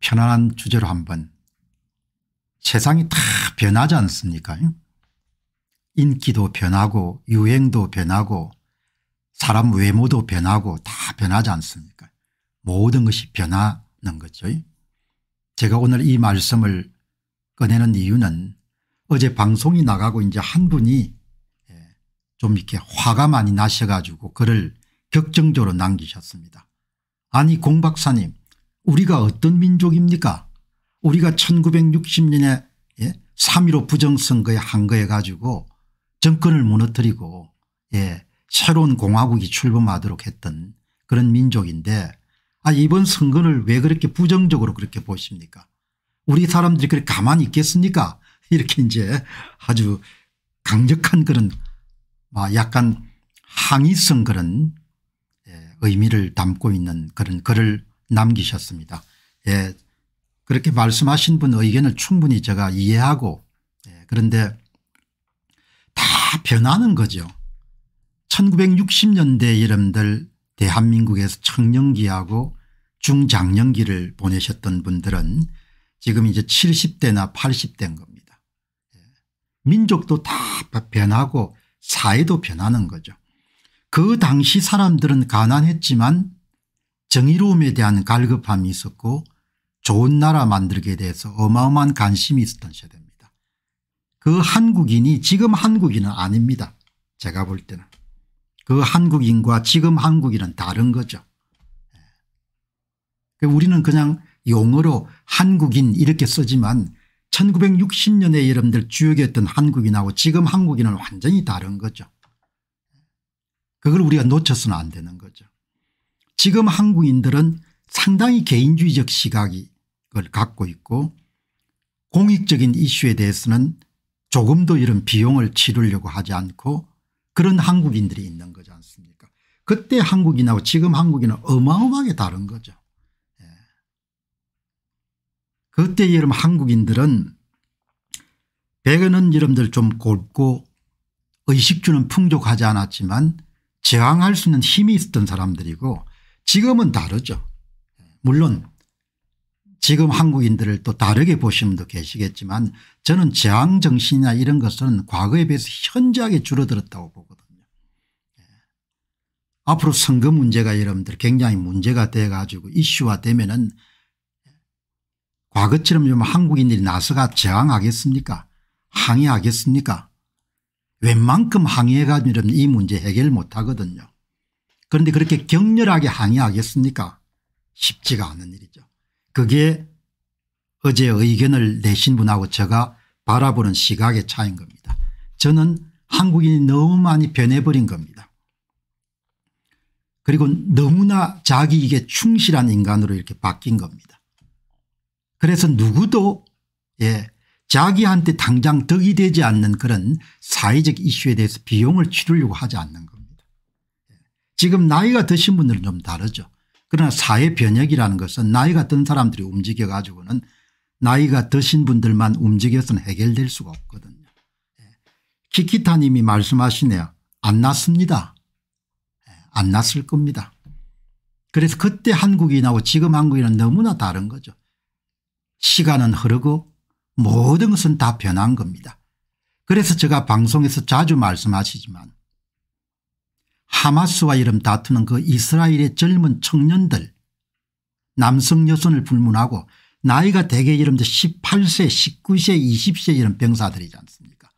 편안한 주제로 한번 세상이 다 변하지 않습니까 인기도 변하고 유행도 변하고 사람 외모도 변하고 다 변하지 않습니까 모든 것이 변하는 거죠. 제가 오늘 이 말씀을 꺼내는 이유는 어제 방송이 나가고 이제 한 분이 예, 좀 이렇게 화가 많이 나셔 가지고 글을 격정적으로 남기셨습니다. 아니 공 박사님 우리가 어떤 민족입니까 우리가 1960년에 3.15 예, 부정선거에 한 거에 가지고 정권을 무너뜨리고 예, 새로운 공화국이 출범하도록 했던 그런 민족인데 아 이번 선거를 왜 그렇게 부정적으로 그렇게 보십니까 우리 사람들이 그렇게 가만히 있겠습니까 이렇게 이제 아주 강력한 그런 아, 약간 항의성 그런 예, 의미를 담고 있는 그런 글을 남기셨습니다. 예, 그렇게 말씀하신 분 의견을 충분히 제가 이해하고 예, 그런데 다 변하는 거죠. 1960년대 이름들 대한민국에서 청년기하고 중장년기를 보내셨던 분들은 지금 이제 70대나 80대인 겁니다. 예. 민족도 다 변하고 사회도 변하는 거죠. 그 당시 사람들은 가난했지만 정의로움에 대한 갈급함이 있었고 좋은 나라 만들기에 대해서 어마어마한 관심이 있었던 세대입니다. 그 한국인이 지금 한국인은 아닙니다. 제가 볼 때는. 그 한국인과 지금 한국인은 다른 거죠. 예. 그 우리는 그냥 용어로 한국인 이렇게 쓰지만 1960년에 여러분들 주역이었던 한국인하고 지금 한국인은 완전히 다른 거죠. 그걸 우리가 놓쳐서는 안 되는 거죠. 지금 한국인들은 상당히 개인주의적 시각을 갖고 있고 공익적인 이슈에 대해서는 조금도 이런 비용을 치르려고 하지 않고 그런 한국인들이 있는 거지 않습니까 그때 한국인하고 지금 한국인은 어마어마하게 다른 거죠. 예. 그때 여러분 한국인들은 배그는 여러분들 좀 곱고 의식주는 풍족하지 않았지만 저항할 수 있는 힘이 있었던 사람들이고 지금은 다르죠. 물론 지금 한국인들을 또 다르게 보시는 분도 계시겠지만 저는 저항정신이나 이런 것은 과거에 비해서 현저하게 줄어들었다고 보거든요. 예. 앞으로 선거 문제가 여러분들 굉장히 문제가 돼 가지고 이슈화 되면은 과거처럼 좀 한국인들이 나서가 저항하겠습니까 항의하겠습니까 웬만큼 항의해가지고 이 문제 해결 못하거든요. 그런데 그렇게 격렬하게 항의하겠습니까 쉽지가 않은 일이죠. 그게 어제 의견을 내신 분하고 제가 바라보는 시각의 차이인 겁니다. 저는 한국인이 너무 많이 변해버린 겁니다. 그리고 너무나 자기에게 충실한 인간으로 이렇게 바뀐 겁니다. 그래서 누구도 예 자기한테 당장 덕이 되지 않는 그런 사회적 이슈에 대해서 비용을 치르려고 하지 않는 겁니다. 지금 나이가 드신 분들은 좀 다르죠. 그러나 사회 변혁이라는 것은 나이가 든 사람들이 움직여 가지고는 나이가 드신 분들만 움직여서는 해결될 수가 없거든요. 예. 키키타 님이 말씀하시네요. 안 났습니다. 예, 안 났을 겁니다. 그래서 그때 한국인하고 지금 한국인은 너무나 다른 거죠. 시간은 흐르고 모든 것은 다 변한 겁니다. 그래서 제가 방송에서 자주 말씀하시지만 하마스와 이름 다투는 그 이스라엘의 젊은 청년들 남성 여성을 불문하고 나이가 대개 이름도 18세 19세 20세 이런 병사들이지 않습니까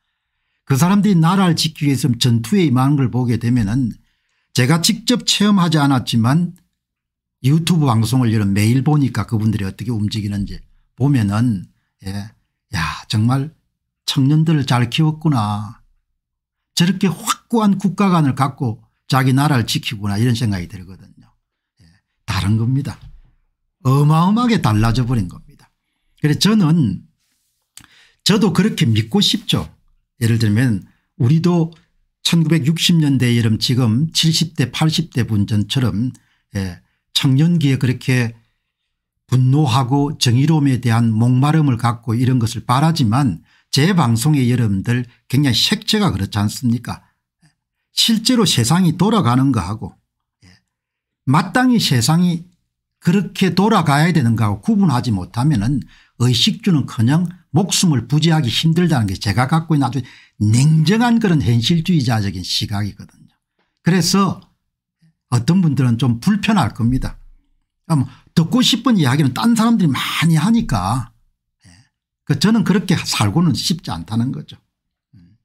그 사람들이 나라를 지키기 위해서 전투에 임하는 걸 보게 되면 은 제가 직접 체험하지 않았지만 유튜브 방송을 이런 매일 보니까 그분들이 어떻게 움직이는지 보면은 예, 야 정말 청년들을 잘 키웠구나 저렇게 확고한 국가관을 갖고 자기 나라를 지키구나 이런 생각이 들거든요. 예. 다른 겁니다. 어마어마하게 달라져 버린 겁니다. 그래서 저는 저도 그렇게 믿고 싶죠. 예를 들면 우리도 1960년대 여름 지금 70대 80대 분전처럼 예, 청년기에 그렇게 분노하고 정의로움에 대한 목마름을 갖고 이런 것을 바라지만 제 방송의 여러분들 굉장히 색채가 그렇지 않습니까 실제로 세상이 돌아가는 거하고 예, 마땅히 세상이 그렇게 돌아가야 되는가하고 구분하지 못하면 은 의식주는커녕 목숨을 부지하기 힘들다는 게 제가 갖고 있는 아주 냉정한 그런 현실주의자적인 시각이거든요. 그래서 어떤 분들은 좀 불편할 겁니다. 듣고 싶은 이야기는 딴 사람들이 많이 하니까 예, 그 저는 그렇게 살고는 쉽지 않다는 거죠. 음.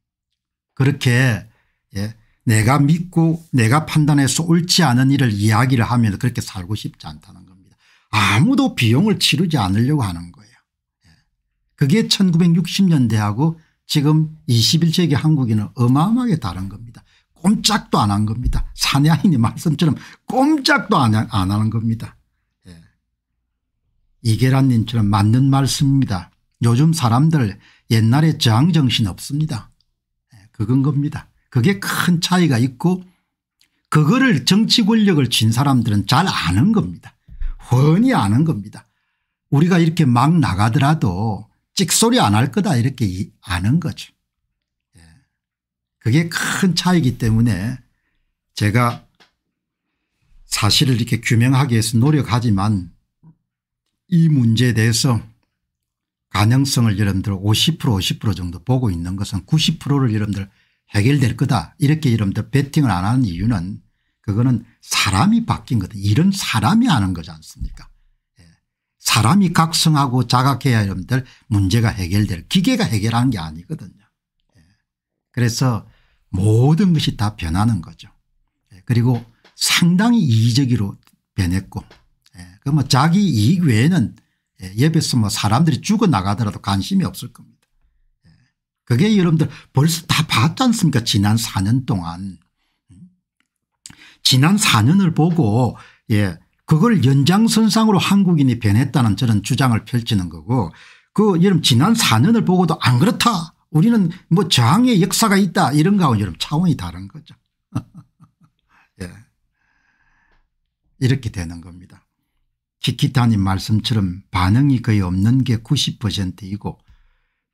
그렇게 예, 내가 믿고 내가 판단해서 옳지 않은 일을 이야기를 하면 서 그렇게 살고 싶지 않다는 겁니다. 아무도 비용을 치르지 않으려고 하는 거예요. 예. 그게 1960년대하고 지금 21세기 한국인은 어마어마하게 다른 겁니다. 꼼짝도 안 한 겁니다. 사냥인의 말씀처럼 꼼짝도 안, 하는 겁니다. 예. 이계란님처럼 맞는 말씀입니다. 요즘 사람들 옛날에 저항정신 없습니다. 예, 그건 겁니다. 그게 큰 차이가 있고 그거를 정치 권력을 쥔 사람들은 잘 아는 겁니다. 훤히 아는 겁니다. 우리가 이렇게 막 나가더라도 찍소리 안 할 거다 이렇게 아는 거죠. 예. 그게 큰 차이기 때문에 제가 사실을 이렇게 규명하기 위해서 노력하지만 이 문제에 대해서 가능성을 여러분들 50% 50% 정도 보고 있는 것은 90%를 여러분들 해결될 거다 이렇게 여러분들 배팅을안 하는 이유는 그거는 사람이 바뀐 거다. 이런 사람이 하는 거지 않습니까 예. 사람이 각성하고 자각해야 여러분들 문제가 해결될 기계가 해결하는 게 아니거든요. 예. 그래서 모든 것이 다 변하는 거죠. 예. 그리고 상당히 이기적으로 변했고 그뭐 자기 이익 외에는 예, 옆에서 뭐 사람들이 죽어나가더라도 관심이 없을 겁니다. 그게 여러분들 벌써 다 봤지 않습니까 지난 4년 동안. 지난 4년을 보고 예 그걸 연장선상으로 한국인이 변했다는 저런 주장을 펼치는 거고 그 여러분 지난 4년을 보고도 안 그렇다 우리는 뭐 저항의 역사가 있다 이런 거하고 여러분 차원이 다른 거죠. 예. 이렇게 되는 겁니다. 키키타님 말씀처럼 반응이 거의 없는 게 90%이고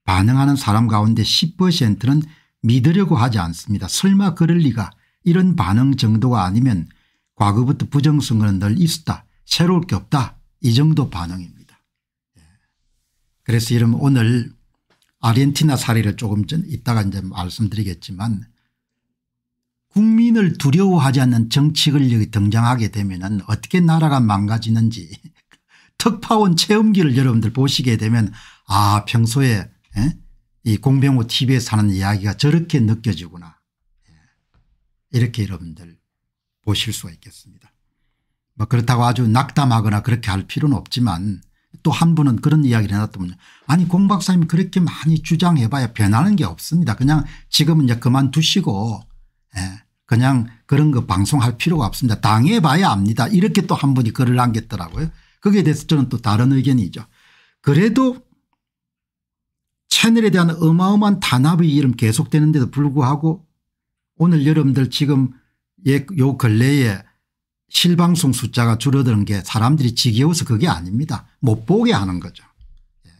반응하는 사람 가운데 10%는 믿으려고 하지 않습니다. 설마 그럴 리가 이런 반응 정도가 아니면 과거부터 부정선거는 늘 있었다 새로울 게 없다 이 정도 반응입니다. 예. 그래서 이런 오늘 아르헨티나 사례를 조금 전 이따가 이제 말씀드리겠지만 국민을 두려워하지 않는 정치 권력이 등장하게 되면 어떻게 나라가 망가지는지 특파원 체험기를 여러분들 보시게 되면 아 평소에 예? 이 공병호 tv에 사는 이야기가 저렇게 느껴지구나. 예. 이렇게 여러분들 보실 수가 있겠습니다. 뭐 그렇다고 아주 낙담하거나 그렇게 할 필요는 없지만 또 한 분은 그런 이야기를 해놨더군요. 아니 공 박사님 그렇게 많이 주장해봐야 변하는 게 없습니다. 그냥 지금은 이제 그만두시고 예. 그냥 그런 거 방송할 필요가 없습니다. 당해봐야 압니다. 이렇게 또 한 분이 글을 남겼더라고요. 거기에 대해서 저는 또 다른 의견이죠. 그래도 채널에 대한 어마어마한 단합의 이름 계속되는데도 불구하고 오늘 여러분들 지금 예, 요 근래에 실방송 숫자가 줄어드는 게 사람들이 지겨워서 그게 아닙니다. 못 보게 하는 거죠. 예.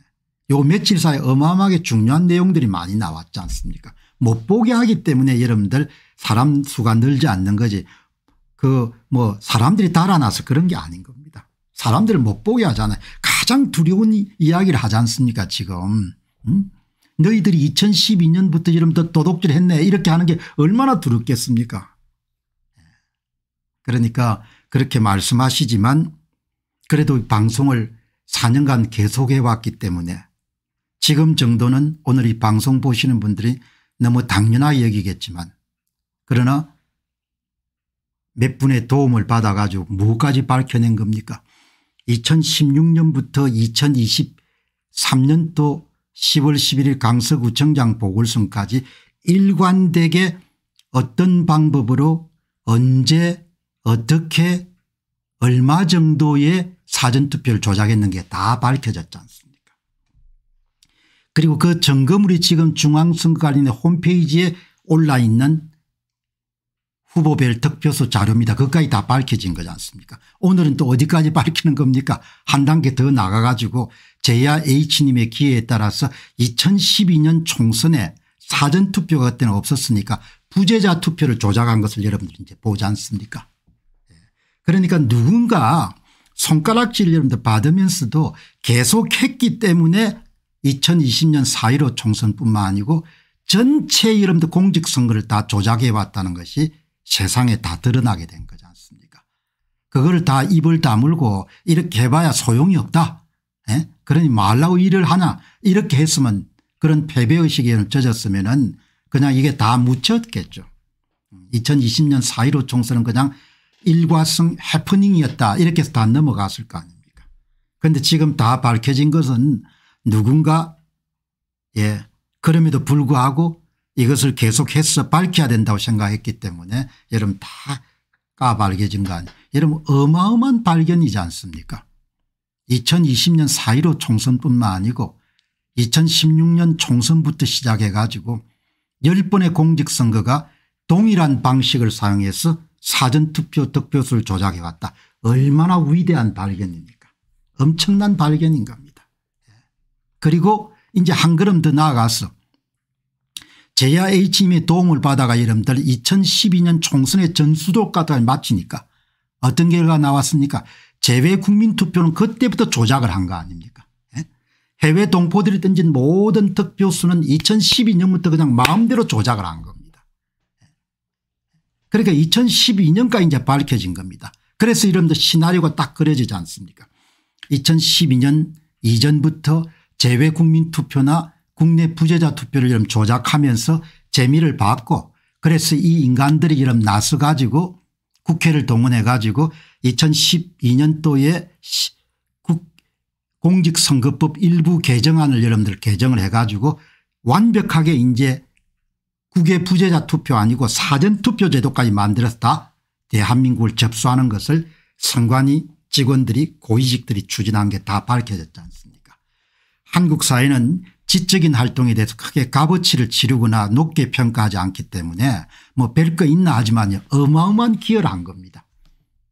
요 며칠 사이 어마어마하게 중요한 내용들이 많이 나왔지 않습니까 못 보게 하기 때문에 여러분들 사람 수가 늘지 않는 거지 그 뭐 사람들이 달아나서 그런 게 아닌 겁니다. 사람들을 못 보게 하잖아요. 가장 두려운 이야기를 하지 않습니까 지금. 음? 너희들이 2012년부터 이름부 도둑질 했네 이렇게 하는 게 얼마나 두렵겠습니까 예. 그러니까 그렇게 말씀하시지만 그래도 방송을 4년간 계속해 왔기 때문에 지금 정도는 오늘 이 방송 보시는 분들이 너무 당연하게 여기겠지만 그러나 몇 분의 도움을 받아 가지고 무엇까지 밝혀낸 겁니까 2016년부터 2023년도 10월 11일 강서구청장 보궐선까지 일관되게 어떤 방법으로 언제 어떻게 얼마 정도의 사전투표를 조작했는 게 다 밝혀졌지 않습니까 그리고 그 점검물이 지금 중앙선거관리의 홈페이지에 올라 있는 후보별 득표수 자료입니다. 그것까지 다 밝혀진 거지 않습니까 오늘은 또 어디까지 밝히는 겁니까 한 단계 더 나가 가지고 제야 H님의 기회에 따라서 2012년 총선에 사전투표가 그때는 없었으니까 부재자 투표를 조작한 것을 여러분들이 이제 보지 않습니까 예. 그러니까 누군가 손가락질 여러분들 받으면서도 계속 했기 때문에 2020년 4.15 총선뿐만 아니고 전체 여러분들 공직선거를 다 조작해 왔다는 것이 세상에 다 드러나게 된 거지 않습니까 그걸 다 입을 다물고 이렇게 해봐야 소용이 없다. 에? 예? 그러니 말라고 일을 하냐 이렇게 했으면 그런 패배의식에 젖었으면 은 그냥 이게 다 묻혔겠죠. 2020년 4.15 총선은 그냥 일과성 해프닝이었다 이렇게 해서 다 넘어갔을 거 아닙니까 그런데 지금 다 밝혀진 것은 누군가 예 그럼에도 불구하고 이것을 계속해서 밝혀야 된다고 생각했기 때문에 여러분 다 까발겨진 거 아니에요. 여러분 어마어마한 발견이지 않습니까 2020년 4.15 총선뿐만 아니고 2016년 총선부터 시작해 가지고 10번의 공직선거가 동일한 방식을 사용해서 사전투표 득표수를 조작해 왔다. 얼마나 위대한 발견입니까 엄청난 발견인 겁니다. 예. 그리고 이제 한 걸음 더 나아가서 JIH임의 도움을 받아가 여러분들 2012년 총선의 전수도까지 마치니까 어떤 결과 가 나왔습니까 재외 국민투표는 그때부터 조작을 한 거 아닙니까 예? 해외 동포들이 던진 모든 득표수는 2012년부터 그냥 마음대로 조작을 한 겁니다. 예? 그러니까 2012년까지 이제 밝혀진 겁니다. 그래서 이런분들 시나리오가 딱 그려지지 않습니까 2012년 이전부터 재외국민투표나 국내 부재자 투표를 이런 조작하면서 재미를 봤고 그래서 이 인간들이 이런 나서 가지고 국회를 동원해 가지고 2012년도에 공직선거법 일부 개정안을 여러분들 개정을 해 가지고 완벽하게 이제 국외 부재자 투표 아니고 사전투표 제도까지 만들었다 대한민국을 접수하는 것을 선관위 직원들이 고위직들이 추진한 게 다 밝혀졌지 않습니까 한국 사회는 지적인 활동에 대해서 크게 값어치를 치르거나 높게 평가하지 않기 때문에 뭐 별거 있나 하지만 어마어마한 기여를 한 겁니다.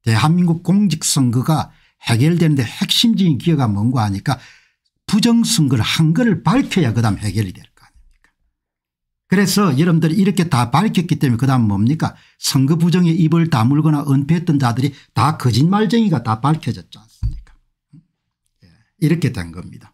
대한민국 공직선거가 해결되는데 핵심적인 기여가 뭔가 하니까 부정선거를 한 거를 밝혀야 그 다음 해결이 될 거 아닙니까 그래서 여러분들이 이렇게 다 밝혔기 때문에 그 다음 뭡니까 선거 부정에 입을 다물거나 은폐했던 자들이 다 거짓말쟁이가 다 밝혀졌지 않습니까 예, 이렇게 된 겁니다.